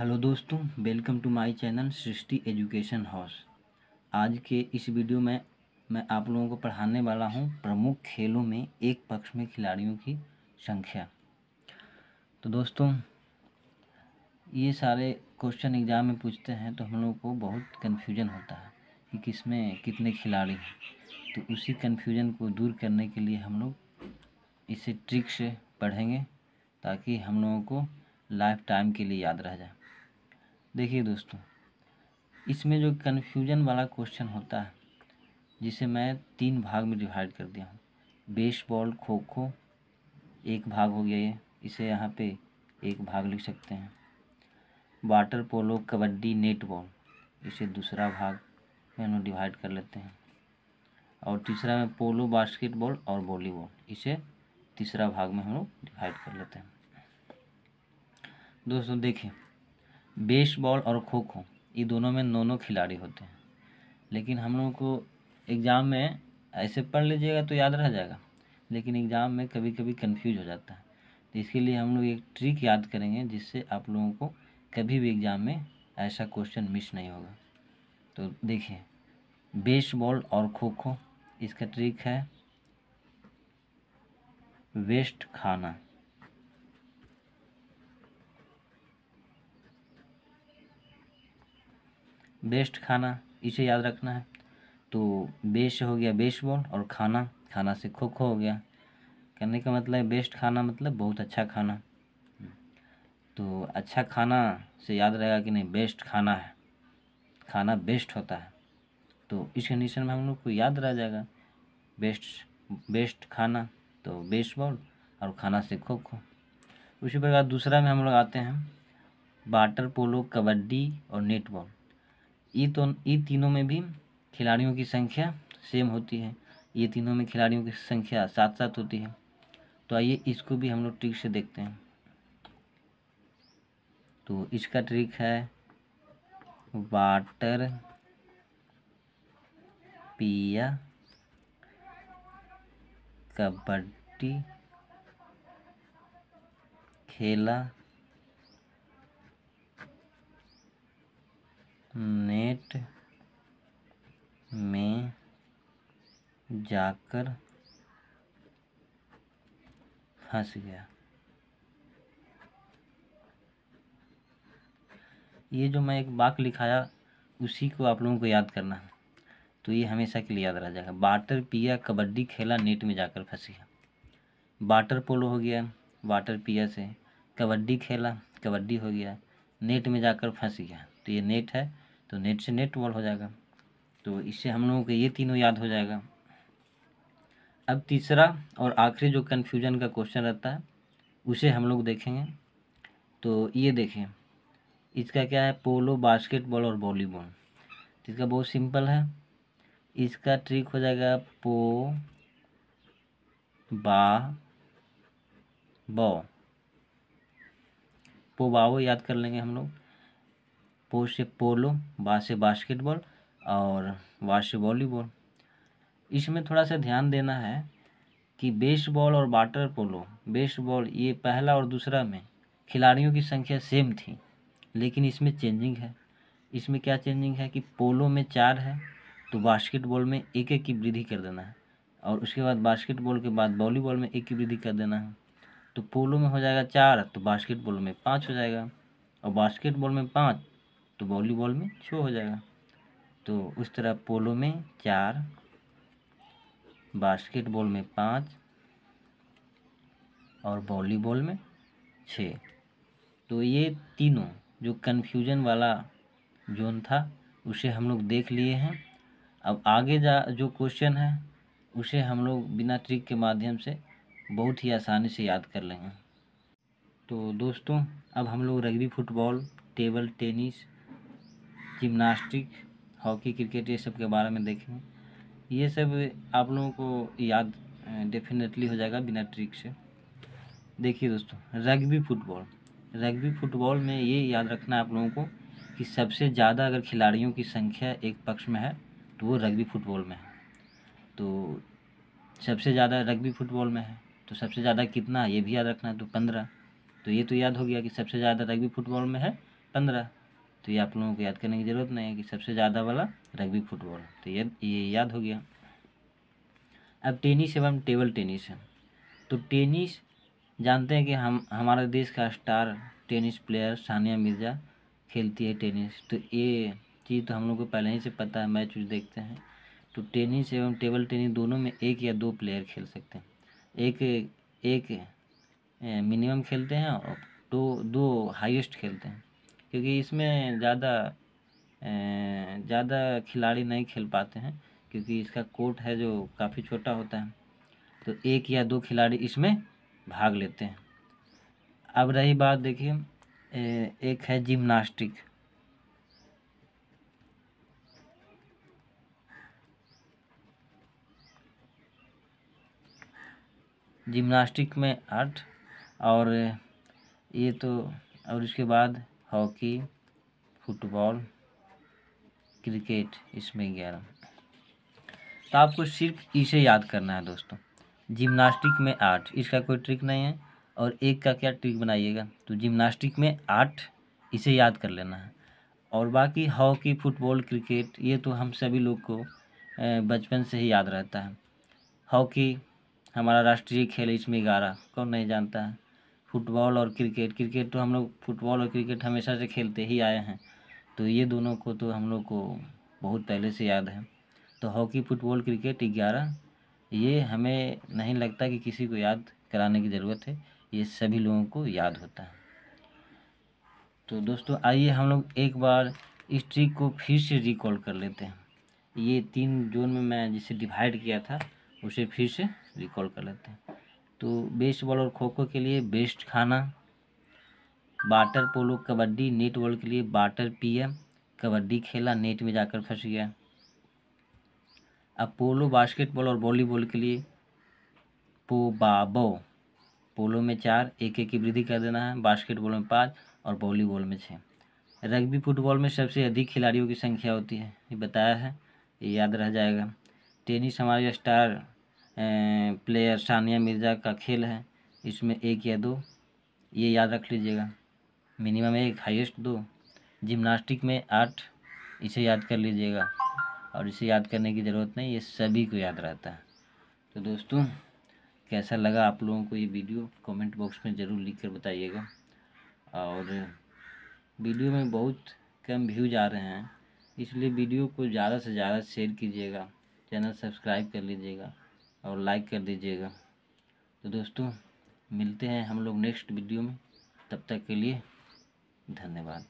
hello दोस्तों welcome to my channel Srishti education house आज के इस वीडियो में मैं आप लोगों को पढ़ाने वाला हूं प्रमुख खेलों में एक पक्ष में खिलाड़ियों की संख्या तो दोस्तों ये सारे क्वेश्चन एग्ज़ाम में पूछते हैं तो हम लोगों को बहुत कन्फ्यूजन होता है कि किस में कितने खिलाड़ी हैं तो उसी कन्फ्यूजन को दूर करने के लिए हम लोग इसे ट्रिक्स पढ़ेंगे ताकि हम लोगों को लाइफ टाइम के लिए याद रह जाए देखिए दोस्तों इसमें जो कन्फ्यूजन वाला क्वेश्चन होता है जिसे मैं तीन भाग में डिवाइड कर दिया हूँ बेसबॉल खो खो एक भाग हो गया ये इसे यहाँ पे एक भाग लिख सकते हैं water polo kabaddi netball इसे दूसरा भाग में हम डिवाइड कर लेते हैं और तीसरा में पोलो बास्केटबॉल और वॉलीबॉल इसे तीसरा भाग में हम लोग डिवाइड कर लेते हैं दोस्तों देखिए बेसबॉल और खो खो ये दोनों में नौ नौ खिलाड़ी होते हैं लेकिन हम लोगों को एग्ज़ाम में ऐसे पढ़ लीजिएगा तो याद रह जाएगा लेकिन एग्ज़ाम में कभी कभी कन्फ्यूज हो जाता है तो इसके लिए हम लोग एक ट्रिक याद करेंगे जिससे आप लोगों को कभी भी एग्ज़ाम में ऐसा क्वेश्चन मिस नहीं होगा तो देखिए बेसबॉल और खो खो इसका ट्रिक है वेस्ट खाना बेस्ट खाना इसे याद रखना है तो बेस हो गया बेसबॉल और खाना खाना से खो खो हो गया कहने का मतलब बेस्ट खाना मतलब बहुत अच्छा खाना तो अच्छा खाना से याद रहेगा कि नहीं बेस्ट खाना है खाना बेस्ट होता है तो इस कंडीशन में हम लोग को याद रह जाएगा बेस्ट बेस्ट खाना तो बेसबॉल और खाना से खो खो उसी प्रकार दूसरा में हम लोग आते हैं वाटर पोलो कबड्डी और नेटबॉल ये तो ये तीनों में भी खिलाड़ियों की संख्या सेम होती है ये तीनों में खिलाड़ियों की संख्या साथ साथ होती है तो आइए इसको भी हम लोग ट्रिक से देखते हैं तो इसका ट्रिक है वाटर पिया कबड्डी खेला मार्केट में जाकर फंस गया ये जो मैं एक बाक लिखाया उसी को आप लोगों को याद करना है तो ये हमेशा के लिए याद रह जाएगा वाटर पिया कबड्डी खेला नेट में जाकर फंस गया वाटर पोलो हो गया वाटर पिया से कबड्डी खेला कबड्डी हो गया नेट में जाकर फंस गया तो ये नेट है तो नेट से नेट वर्ड हो जाएगा तो इससे हम लोगों को ये तीनों याद हो जाएगा अब तीसरा और आखिरी जो कन्फ्यूजन का क्वेश्चन रहता है उसे हम लोग देखेंगे तो ये देखें इसका क्या है पोलो बास्केटबॉल और वॉलीबॉल तो इसका बहुत सिंपल है इसका ट्रिक हो जाएगा पो बा पो बाओ याद कर लेंगे हम लोग पो से पोलो बा से बास्केटबॉल और वा से वॉलीबॉल इसमें थोड़ा सा ध्यान देना है कि बेसबॉल और वाटर पोलो बेसबॉल ये पहला और दूसरा में खिलाड़ियों की संख्या सेम थी लेकिन इसमें चेंजिंग है इसमें क्या चेंजिंग है कि पोलो में चार है तो बास्केटबॉल में एक एक की वृद्धि कर देना है और उसके बाद बास्केटबॉल के बाद वॉलीबॉल में एक की वृद्धि कर देना है तो पोलो में हो जाएगा चार तो बास्केटबॉल में पाँच हो जाएगा और बास्केटबॉल में पाँच तो वॉलीबॉल में छः हो जाएगा तो उस तरह पोलो में चार बास्केटबॉल में पाँच और वॉलीबॉल में छः तो ये तीनों जो कन्फ्यूजन वाला जोन था उसे हम लोग देख लिए हैं अब आगे जा जो क्वेश्चन है उसे हम लोग बिना ट्रिक के माध्यम से बहुत ही आसानी से याद कर लेंगे तो दोस्तों अब हम लोग rugby football table tennis gymnastic hockey cricket ये सब के बारे में देखें ये सब आप लोगों को याद डेफिनेटली हो जाएगा बिना ट्रिक से देखिए दोस्तों रग्बी फुटबॉल रग्बी फुटबॉल में ये याद रखना है आप लोगों को कि सबसे ज़्यादा अगर खिलाड़ियों की संख्या एक पक्ष में है तो वो रग्बी फुटबॉल में है तो सबसे ज़्यादा रग्बी फुटबॉल में है तो सबसे ज़्यादा कितना ये भी याद रखना है तो पंद्रह तो ये तो याद हो गया कि सबसे ज़्यादा रग्बी फुटबॉल में है पंद्रह तो ये आप लोगों को याद करने की ज़रूरत नहीं है कि सबसे ज़्यादा वाला रग्बी फुटबॉल तो ये ये याद हो गया अब टेनिस एवं टेबल टेनिस है तो टेनिस जानते हैं कि हम हमारे देश का star tennis player Sania Mirza खेलती है टेनिस तो ये चीज़ तो हम लोग को पहले ही से पता है मैच उच देखते हैं तो टेनिस एवं टेबल टेनिस दोनों में एक या दो प्लेयर खेल सकते हैं एक एक मिनिमम खेलते हैं और दो दो हाईएस्ट खेलते हैं क्योंकि इसमें ज़्यादा ज़्यादा खिलाड़ी नहीं खेल पाते हैं क्योंकि इसका कोर्ट है जो काफ़ी छोटा होता है तो एक या दो खिलाड़ी इसमें भाग लेते हैं अब रही बात देखिए एक है जिम्नास्टिक जिम्नास्टिक में आठ और ये तो और इसके बाद हॉकी फुटबॉल क्रिकेट इसमें ग्यारह तो आपको सिर्फ इसे याद करना है दोस्तों जिम्नास्टिक में आठ इसका कोई ट्रिक नहीं है और एक का क्या ट्रिक बनाइएगा तो जिम्नास्टिक में आठ इसे याद कर लेना है और बाकी हॉकी फुटबॉल क्रिकेट ये तो हम सभी लोग को बचपन से ही याद रहता है हॉकी हमारा राष्ट्रीय खेल है इसमें ग्यारह कौन नहीं जानता है फुटबॉल और क्रिकेट क्रिकेट तो हम लोग फुटबॉल और क्रिकेट हमेशा से खेलते ही आए हैं तो ये दोनों को तो हम लोग को बहुत पहले से याद है तो हॉकी फुटबॉल क्रिकेट ग्यारह ये हमें नहीं लगता कि किसी को याद कराने की ज़रूरत है ये सभी लोगों को याद होता है तो दोस्तों आइए हम लोग एक बार इस ट्रिक को फिर से रिकॉल कर लेते हैं ये तीन जोन में मैं जिसे डिवाइड किया था उसे फिर से रिकॉल कर लेते हैं तो बेस्ट बॉल और खो खो के लिए बेस्ट खाना water polo kabaddi netball के लिए बाटर पिया कबड्डी खेला नेट में जाकर फंस गया अब पोलो बास्केटबॉल और वॉलीबॉल के लिए पो बाबो पोलो में चार एक एक की वृद्धि कर देना है बास्केटबॉल में पाँच और वॉलीबॉल में छः रग्बी फुटबॉल में सबसे अधिक खिलाड़ियों की संख्या होती है ये बताया है ये याद रह जाएगा टेनिस हमारे स्टार प्लेयर सानिया मिर्ज़ा का खेल है इसमें एक या दो ये याद रख लीजिएगा मिनिमम एक हाईएस्ट दो जिमनास्टिक में आठ इसे याद कर लीजिएगा और इसे याद करने की ज़रूरत नहीं ये सभी को याद रहता है तो दोस्तों कैसा लगा आप लोगों को ये वीडियो कमेंट बॉक्स में ज़रूर लिख कर बताइएगा और वीडियो में बहुत कम व्यूज आ रहे हैं इसलिए वीडियो को ज़्यादा से ज़्यादा शेयर कीजिएगा चैनल सब्सक्राइब कर लीजिएगा और लाइक कर दीजिएगा तो दोस्तों मिलते हैं हम लोग नेक्स्ट वीडियो में तब तक के लिए धन्यवाद